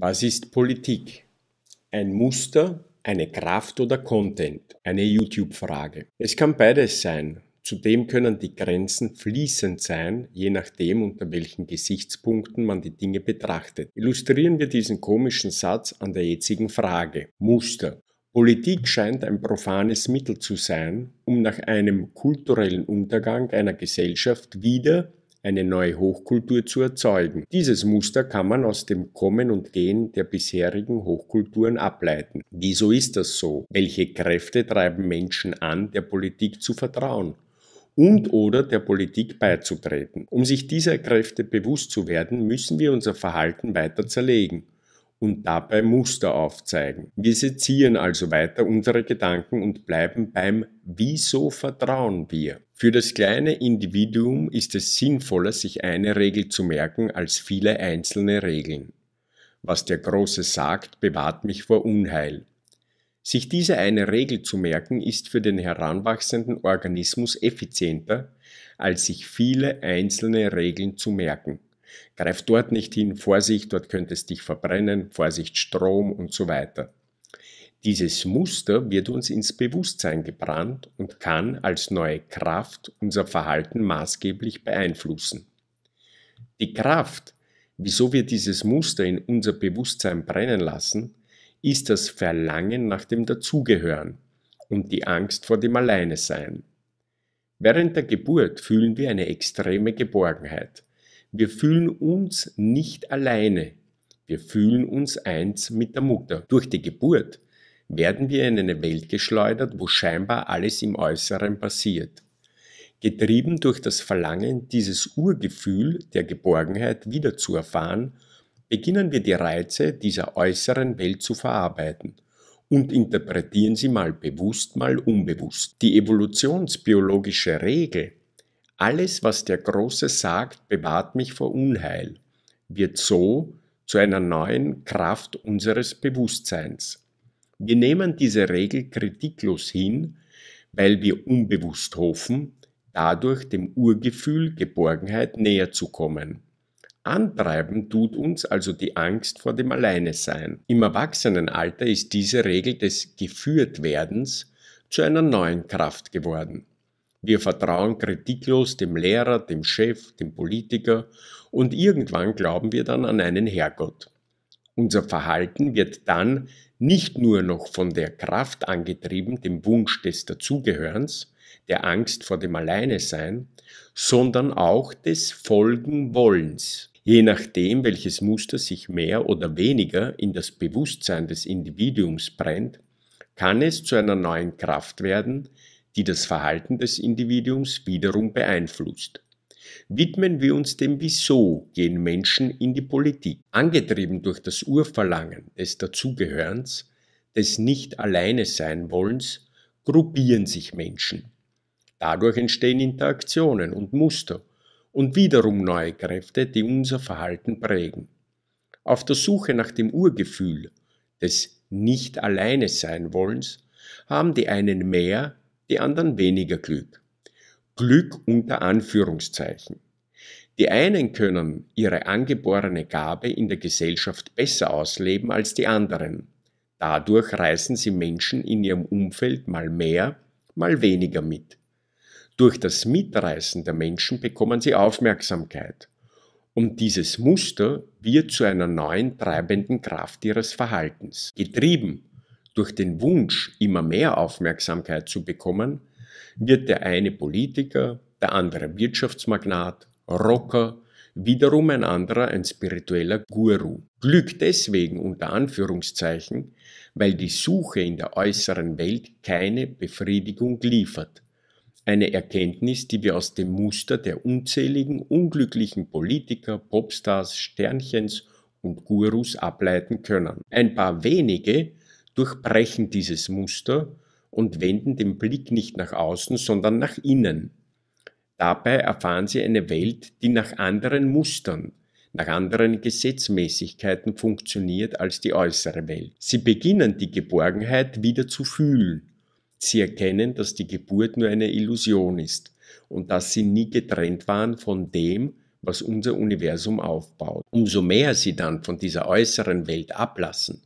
Was ist Politik? Ein Muster, eine Kraft oder Content? Eine YouTube-Frage. Es kann beides sein. Zudem können die Grenzen fließend sein, je nachdem, unter welchen Gesichtspunkten man die Dinge betrachtet. Illustrieren wir diesen komischen Satz an der jetzigen Frage. Muster. Politik scheint ein profanes Mittel zu sein, um nach einem kulturellen Untergang einer Gesellschaft wieder eine neue Hochkultur zu erzeugen. Dieses Muster kann man aus dem Kommen und Gehen der bisherigen Hochkulturen ableiten. Wieso ist das so? Welche Kräfte treiben Menschen an, der Politik zu vertrauen? und oder der Politik beizutreten. Um sich dieser Kräfte bewusst zu werden, müssen wir unser Verhalten weiter zerlegen und dabei Muster aufzeigen. Wir sezieren also weiter unsere Gedanken und bleiben beim Wieso vertrauen wir? Für das kleine Individuum ist es sinnvoller, sich eine Regel zu merken, als viele einzelne Regeln. Was der Große sagt, bewahrt mich vor Unheil. Sich diese eine Regel zu merken, ist für den heranwachsenden Organismus effizienter, als sich viele einzelne Regeln zu merken. Greif dort nicht hin, Vorsicht, dort könntest dich verbrennen, Vorsicht Strom und so weiter. Dieses Muster wird uns ins Bewusstsein gebrannt und kann als neue Kraft unser Verhalten maßgeblich beeinflussen. Die Kraft, wieso wir dieses Muster in unser Bewusstsein brennen lassen, ist das Verlangen nach dem Dazugehören und die Angst vor dem Alleinesein. Während der Geburt fühlen wir eine extreme Geborgenheit. Wir fühlen uns nicht alleine. Wir fühlen uns eins mit der Mutter. Durch die Geburt werden wir in eine Welt geschleudert, wo scheinbar alles im Äußeren passiert. Getrieben durch das Verlangen, dieses Urgefühl der Geborgenheit wiederzuerfahren, beginnen wir die Reize dieser äußeren Welt zu verarbeiten und interpretieren sie mal bewusst, mal unbewusst. Die evolutionsbiologische Regel, alles, was der Große sagt, bewahrt mich vor Unheil, wird so zu einer neuen Kraft unseres Bewusstseins. Wir nehmen diese Regel kritiklos hin, weil wir unbewusst hoffen, dadurch dem Urgefühl Geborgenheit näher zu kommen. Antreiben tut uns also die Angst vor dem Alleinesein. Im Erwachsenenalter ist diese Regel des Geführtwerdens zu einer neuen Kraft geworden. Wir vertrauen kritiklos dem Lehrer, dem Chef, dem Politiker und irgendwann glauben wir dann an einen Herrgott. Unser Verhalten wird dann nicht nur noch von der Kraft angetrieben, dem Wunsch des Dazugehörens, der Angst vor dem Alleinesein, sondern auch des Folgenwollens. Je nachdem, welches Muster sich mehr oder weniger in das Bewusstsein des Individuums brennt, kann es zu einer neuen Kraft werden, die das Verhalten des Individuums wiederum beeinflusst widmen wir uns dem Wieso gehen Menschen in die Politik. Angetrieben durch das Urverlangen des Dazugehörens, des Nicht-Alleine-Sein-Wollens, gruppieren sich Menschen. Dadurch entstehen Interaktionen und Muster und wiederum neue Kräfte, die unser Verhalten prägen. Auf der Suche nach dem Urgefühl des Nicht-Alleine-Sein-Wollens haben die einen mehr, die anderen weniger Glück. Glück unter Anführungszeichen. Die einen können ihre angeborene Gabe in der Gesellschaft besser ausleben als die anderen. Dadurch reißen sie Menschen in ihrem Umfeld mal mehr, mal weniger mit. Durch das Mitreißen der Menschen bekommen sie Aufmerksamkeit. Und dieses Muster wird zu einer neuen treibenden Kraft ihres Verhaltens. Getrieben durch den Wunsch, immer mehr Aufmerksamkeit zu bekommen, wird der eine Politiker, der andere Wirtschaftsmagnat, Rocker, wiederum ein anderer ein spiritueller Guru. Glück deswegen unter Anführungszeichen, weil die Suche in der äußeren Welt keine Befriedigung liefert. Eine Erkenntnis, die wir aus dem Muster der unzähligen unglücklichen Politiker, Popstars, Sternchens und Gurus ableiten können. Ein paar wenige durchbrechen dieses Muster und mhm. wenden den Blick nicht nach außen, sondern nach innen. Dabei erfahren sie eine Welt, die nach anderen Mustern, nach anderen Gesetzmäßigkeiten funktioniert als die äußere Welt. Sie beginnen die Geborgenheit wieder zu fühlen. Sie erkennen, dass die Geburt nur eine Illusion ist und dass sie nie getrennt waren von dem, was unser Universum aufbaut. Umso mehr sie dann von dieser äußeren Welt ablassen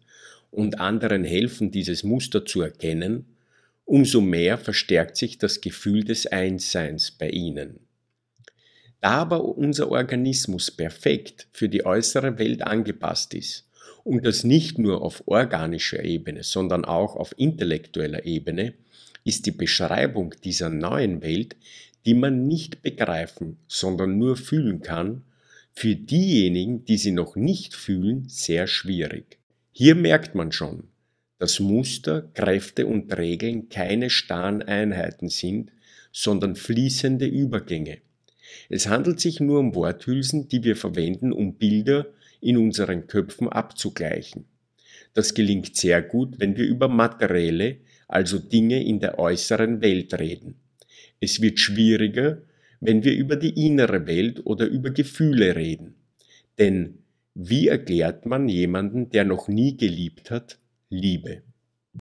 und anderen helfen, dieses Muster zu erkennen, umso mehr verstärkt sich das Gefühl des Einsseins bei ihnen. Da aber unser Organismus perfekt für die äußere Welt angepasst ist und das nicht nur auf organischer Ebene, sondern auch auf intellektueller Ebene, ist die Beschreibung dieser neuen Welt, die man nicht begreifen, sondern nur fühlen kann, für diejenigen, die sie noch nicht fühlen, sehr schwierig. Hier merkt man schon, dass Muster, Kräfte und Regeln keine starren Einheiten sind, sondern fließende Übergänge. Es handelt sich nur um Worthülsen, die wir verwenden, um Bilder in unseren Köpfen abzugleichen. Das gelingt sehr gut, wenn wir über materielle, also Dinge in der äußeren Welt reden. Es wird schwieriger, wenn wir über die innere Welt oder über Gefühle reden. Denn wie erklärt man jemanden, der noch nie geliebt hat, Liebe